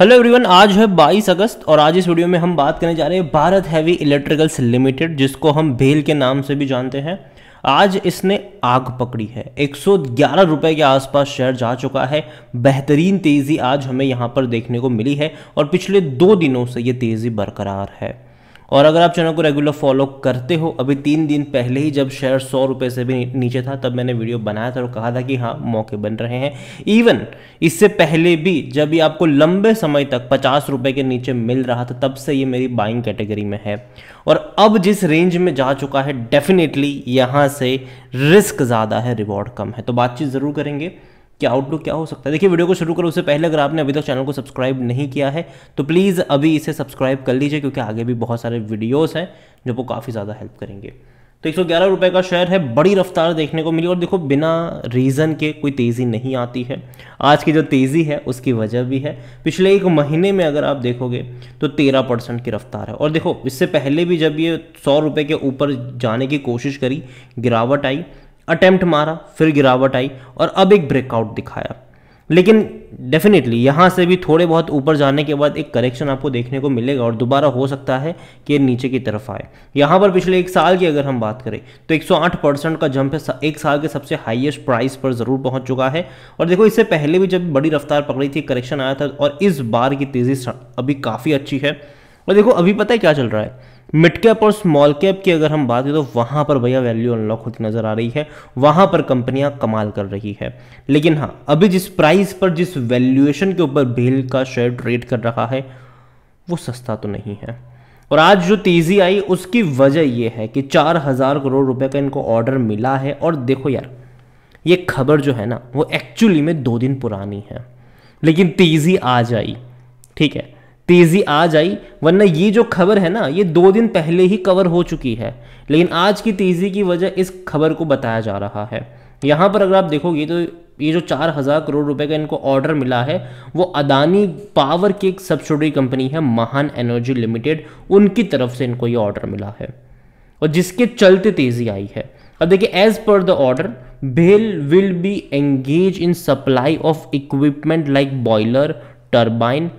hello everyone आज है 22 अगस्त और आज इस वीडियो में हम बात करने जा रहे हैं भारत हैवी इलेक्ट्रिकल्स लिमिटेड जिसको हम भेल के नाम से भी जानते हैं आज इसने आग पकड़ी है 111 रुपए के आसपास शेयर जा चुका है बेहतरीन तेज़ी आज हमें यहाँ पर देखने को मिली है और पिछले दो दिनों से ये तेज़ी बरकरार है और अगर आप चैनल को रेगुलर फॉलो करते हो अभी तीन दिन पहले ही जब शेयर सौ रुपये से भी नीचे था तब मैंने वीडियो बनाया था और कहा था कि हाँ मौके बन रहे हैं इवन इससे पहले भी जब ये आपको लंबे समय तक पचास रुपये के नीचे मिल रहा था तब से ये मेरी बाइंग कैटेगरी में है और अब जिस रेंज में जा चुका है डेफिनेटली यहाँ से रिस्क ज़्यादा है रिवॉर्ड कम है तो बातचीत ज़रूर करेंगे कि आउटलुक क्या हो सकता है देखिए वीडियो को शुरू करो उससे पहले अगर आपने अभी तक चैनल को सब्सक्राइब नहीं किया है तो प्लीज़ अभी इसे सब्सक्राइब कर लीजिए क्योंकि आगे भी बहुत सारे वीडियोज़ हैं जो वो काफ़ी ज़्यादा हेल्प करेंगे तो एक सौ का शेयर है बड़ी रफ्तार देखने को मिली और देखो बिना रीज़न के कोई तेज़ी नहीं आती है आज की जो तेज़ी है उसकी वजह भी है पिछले एक महीने में अगर आप देखोगे तो तेरह परसेंट की रफ्तार है और देखो इससे पहले भी जब ये सौ रुपये के ऊपर जाने की कोशिश करी गिरावट आई अटेम्प्ट मारा फिर गिरावट आई और अब एक ब्रेकआउट दिखाया लेकिन डेफिनेटली यहाँ से भी थोड़े बहुत ऊपर जाने के बाद एक करेक्शन आपको देखने को मिलेगा और दोबारा हो सकता है कि नीचे की तरफ आए यहाँ पर पिछले एक साल की अगर हम बात करें तो 108 परसेंट का जंप है एक साल के सबसे हाईएस्ट प्राइस पर ज़रूर पहुँच चुका है और देखो इससे पहले भी जब बड़ी रफ्तार पकड़ी थी करेक्शन आया था और इस बार की तेज़ी अभी काफ़ी अच्छी है और देखो अभी पता है क्या चल रहा है मिड कैप और स्मॉल कैप की अगर हम बात करें तो वहाँ पर भैया वैल्यू अनलॉक होती नज़र आ रही है वहाँ पर कंपनियाँ कमाल कर रही है लेकिन हाँ अभी जिस प्राइस पर जिस वैल्यूएशन के ऊपर भील का शेयर ट्रेड कर रहा है वो सस्ता तो नहीं है और आज जो तेज़ी आई उसकी वजह यह है कि चार हज़ार करोड़ रुपए का इनको ऑर्डर मिला है और देखो यार ये खबर जो है ना वो एक्चुअली में दो दिन पुरानी है लेकिन तेज़ी आ जाई ठीक है तेज़ी आ जाई वरना ये जो खबर है ना ये दो दिन पहले ही कवर हो चुकी है लेकिन आज की तेज़ी की वजह इस खबर को बताया जा रहा है यहाँ पर अगर आप देखोगे तो ये जो चार हज़ार करोड़ रुपए का इनको ऑर्डर मिला है वो अदानी पावर की एक सब्सिडी कंपनी है महान एनर्जी लिमिटेड उनकी तरफ से इनको ये ऑर्डर मिला है और जिसके चलते तेज़ी आई है अब देखिए एज पर द ऑर्डर भेल will be engage in supply of equipment like boiler turbine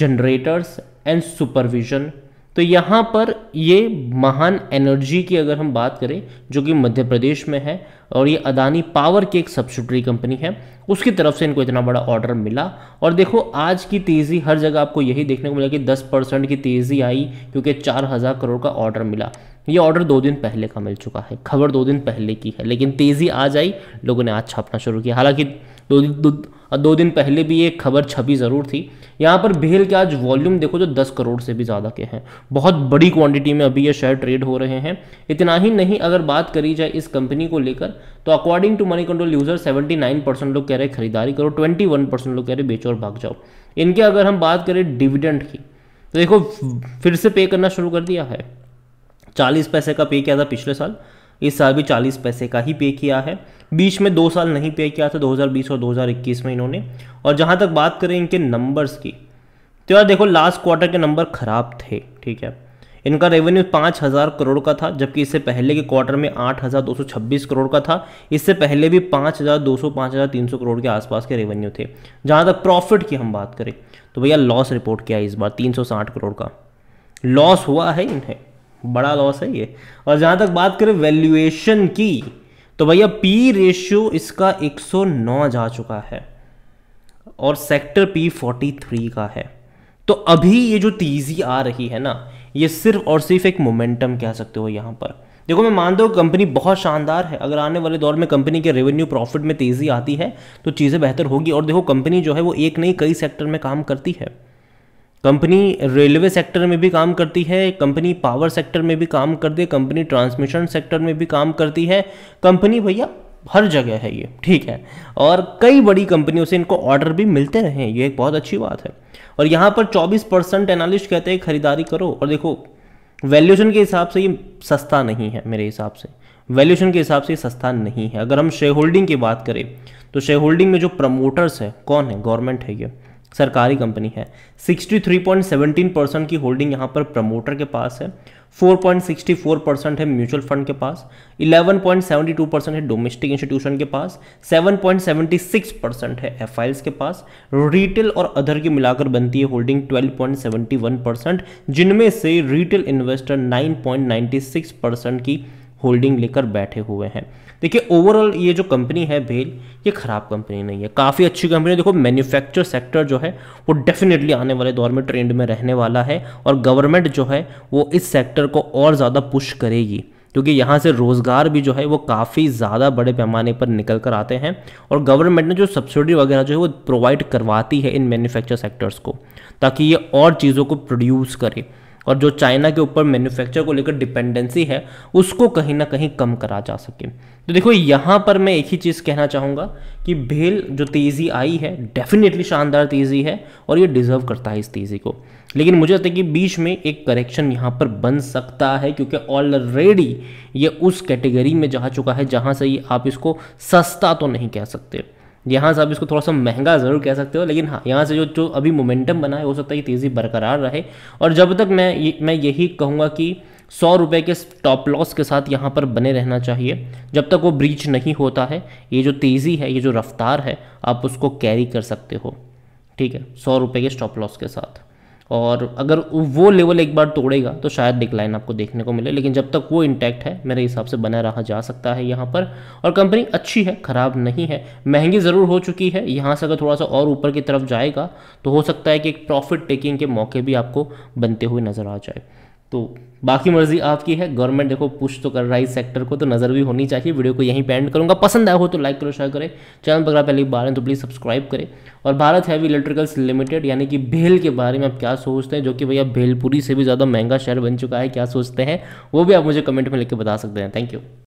generators and supervision तो यहाँ पर ये महान एनर्जी की अगर हम बात करें जो कि मध्य प्रदेश में है और ये अदानी पावर की एक सब्सिडरी कंपनी है उसकी तरफ से इनको इतना बड़ा ऑर्डर मिला और देखो आज की तेज़ी हर जगह आपको यही देखने को मिला कि 10 परसेंट की तेज़ी आई क्योंकि 4000 करोड़ का ऑर्डर मिला ये ऑर्डर दो दिन पहले का मिल चुका है खबर दो दिन पहले की है लेकिन तेज़ी आज आई लोगों ने आज छापना शुरू किया हालांकि दो, दो दो दिन पहले भी एक खबर छपी ज़रूर थी यहाँ पर भेल के आज वॉल्यूम देखो जो 10 करोड़ से भी ज़्यादा के हैं बहुत बड़ी क्वांटिटी में अभी ये शेयर ट्रेड हो रहे हैं इतना ही नहीं अगर बात करी जाए इस कंपनी को लेकर तो according to money control user 79 percent लोग कह रहे खरीदारी करो 21 परसेंट लोग कह रहे बेचो और भाग जाओ इनके अगर हम बात करें डिविडेंड की तो देखो फिर से पे करना शुरू कर दिया है चालीस पैसे का पे किया था पिछले साल इस साल भी चालीस पैसे का ही पे किया है बीच में दो साल नहीं पे किया था 2020 और 2021 में इन्होंने और जहाँ तक बात करें इनके नंबर्स की तो यार देखो लास्ट क्वार्टर के नंबर खराब थे ठीक है इनका रेवेन्यू पाँच हज़ार करोड़ का था जबकि इससे पहले के क्वार्टर में आठ हज़ार दो सौ छब्बीस करोड़ का था इससे पहले भी पाँच हज़ार दो सौ पाँच हज़ार तीन सौ करोड़ के आसपास के रेवेन्यू थे जहाँ तक प्रॉफिट की हम बात करें तो भैया लॉस रिपोर्ट किया इस बार तीन सौ साठ करोड़ का लॉस हुआ है इन्हें बड़ा लॉस है ये और जहां तक बात करें वैल्यूएशन की तो भैया पी रेशियो इसका 109 जा चुका है और सेक्टर पी 43 का है तो अभी ये जो तेज़ी आ रही है ना ये सिर्फ और सिर्फ एक मोमेंटम कह सकते हो यहां पर देखो मैं मानता हूँ कंपनी बहुत शानदार है अगर आने वाले दौर में कंपनी के रेवेन्यू प्रॉफिट में तेज़ी आती है तो चीज़ें बेहतर होगी और देखो कंपनी जो है वो एक नहीं कई सेक्टर में काम करती है कंपनी रेलवे सेक्टर में भी काम करती है कंपनी पावर सेक्टर में भी काम करती है कंपनी ट्रांसमिशन सेक्टर में भी काम करती है कंपनी भैया हर जगह है ये ठीक है और कई बड़ी कंपनियों से इनको ऑर्डर भी मिलते रहे ये एक बहुत अच्छी बात है और यहाँ पर 24 परसेंट एनालिस्ट कहते हैं खरीदारी करो और देखो वैल्यूशन के हिसाब से ये सस्ता नहीं है मेरे हिसाब से वैल्यूशन के हिसाब से सस्ता नहीं है अगर हम शेयर होल्डिंग की बात करें तो शेयर होल्डिंग में जो प्रमोटर्स है कौन है गवर्नमेंट है ये सरकारी कंपनी है 63.17 परसेंट की होल्डिंग यहाँ पर प्रमोटर के पास है 4.64 परसेंट है म्यूचुअल फंड के पास 11.72 परसेंट है डोमेस्टिक इंस्टीट्यूशन के पास 7.76 परसेंट है एफ के पास रिटेल और अदर की मिलाकर बनती है होल्डिंग 12.71 परसेंट जिनमें से रिटेल इन्वेस्टर 9.96 परसेंट की होल्डिंग लेकर बैठे हुए हैं देखिए ओवरऑल ये जो कंपनी है भेल ये ख़राब कंपनी नहीं है काफ़ी अच्छी कंपनी है देखो मैन्युफैक्चर सेक्टर जो है वो डेफिनेटली आने वाले दौर में ट्रेंड में रहने वाला है और गवर्नमेंट जो है वो इस सेक्टर को और ज़्यादा पुश करेगी क्योंकि यहाँ से रोज़गार भी जो है वो काफ़ी ज़्यादा बड़े पैमाने पर निकल कर आते हैं और गवर्नमेंट ने जो सब्सिडी वगैरह जो है वो प्रोवाइड करवाती है इन मैन्युफैक्चर सेक्टर्स को ताकि ये और चीज़ों को प्रोड्यूस करे और जो चाइना के ऊपर मैन्युफैक्चर को लेकर डिपेंडेंसी है उसको कहीं ना कहीं कम करा जा सके तो देखो यहाँ पर मैं एक ही चीज़ कहना चाहूँगा कि भेल जो तेज़ी आई है डेफिनेटली शानदार तेज़ी है और ये डिज़र्व करता है इस तेज़ी को लेकिन मुझे लगता है कि बीच में एक करेक्शन यहाँ पर बन सकता है क्योंकि ऑलरेडी ये उस कैटेगरी में जा चुका है जहाँ से ये आप इसको सस्ता तो नहीं कह सकते यहाँ से आप इसको थोड़ा सा महंगा ज़रूर कह सकते हो लेकिन हाँ यहाँ से जो जो अभी मोमेंटम बना है हो सकता है कि तेज़ी बरकरार रहे और जब तक मैं ये मैं यही कहूँगा कि सौ रुपये के टॉप लॉस के साथ यहाँ पर बने रहना चाहिए जब तक वो ब्रीच नहीं होता है ये जो तेज़ी है ये जो रफ्तार है आप उसको कैरी कर सकते हो ठीक है सौ रुपये के स्टॉप लॉस के साथ और अगर वो लेवल एक बार तोड़ेगा तो शायद डिक्लाइन आपको देखने को मिले लेकिन जब तक वो इंटैक्ट है मेरे हिसाब से बना रहा जा सकता है यहाँ पर और कंपनी अच्छी है ख़राब नहीं है महंगी ज़रूर हो चुकी है यहाँ से अगर थोड़ा सा और ऊपर की तरफ जाएगा तो हो सकता है कि एक प्रॉफिट टेकिंग के मौके भी आपको बनते हुए नज़र आ जाए तो बाकी मर्जी आपकी है गवर्नमेंट देखो पुश तो कर रहा है इस सेक्टर को तो नज़र भी होनी चाहिए वीडियो को यहीं पेंड करूंगा करूँगा पसंद आया हो तो लाइक करो शेयर करें चैनल पर पहली बार हैं तो प्लीज़ सब्सक्राइब करें और भारत हैवी इलेक्ट्रिकल्स लिमिटेड यानी कि भेल के बारे में आप क्या सोचते हैं जो कि भैया भेलपुरी से भी ज़्यादा महंगा शहर बन चुका है क्या सोचते हैं वो भी आप मुझे कमेंट में लिख के बता सकते हैं थैंक यू